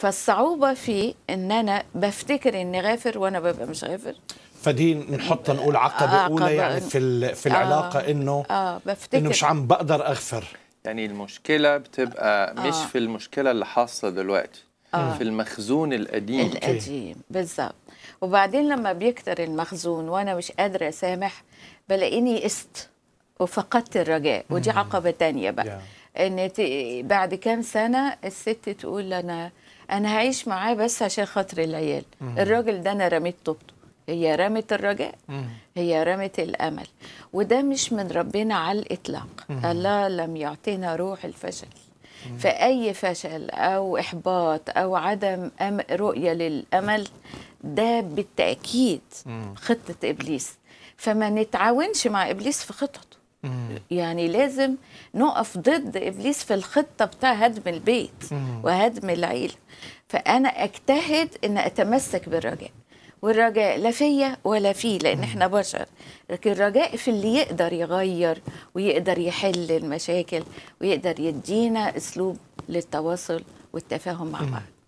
فالصعوبه في ان انا بفتكر اني غافر وانا ببقى مش غافر فدي نحط نقول عقبه آه اولى يعني في في آه، العلاقه آه انه اه بفتكر انه مش عم بقدر اغفر يعني المشكله بتبقى آه مش في المشكله اللي حاصله دلوقتي آه في المخزون القديم القديم بالظبط وبعدين لما بيكتر المخزون وانا مش قادره اسامح بلاقيني قست وفقدت الرجاء ودي عقبه تانية بقى ان بعد كام سنه الست تقول انا انا هعيش معاه بس عشان خاطر العيال الراجل ده انا رميت طوبته هي رمت الرجاء هي رمت الامل وده مش من ربنا على الاطلاق الله لم يعطينا روح الفشل فاي فشل او احباط او عدم رؤيه للامل ده بالتاكيد خطه ابليس فما نتعاونش مع ابليس في خططه يعني لازم نقف ضد ابليس في الخطه بتاع هدم البيت وهدم العيله فانا اجتهد ان اتمسك بالرجاء والرجاء لا فيا ولا فيه لان احنا بشر لكن الرجاء في اللي يقدر يغير ويقدر يحل المشاكل ويقدر يدينا اسلوب للتواصل والتفاهم مع بعض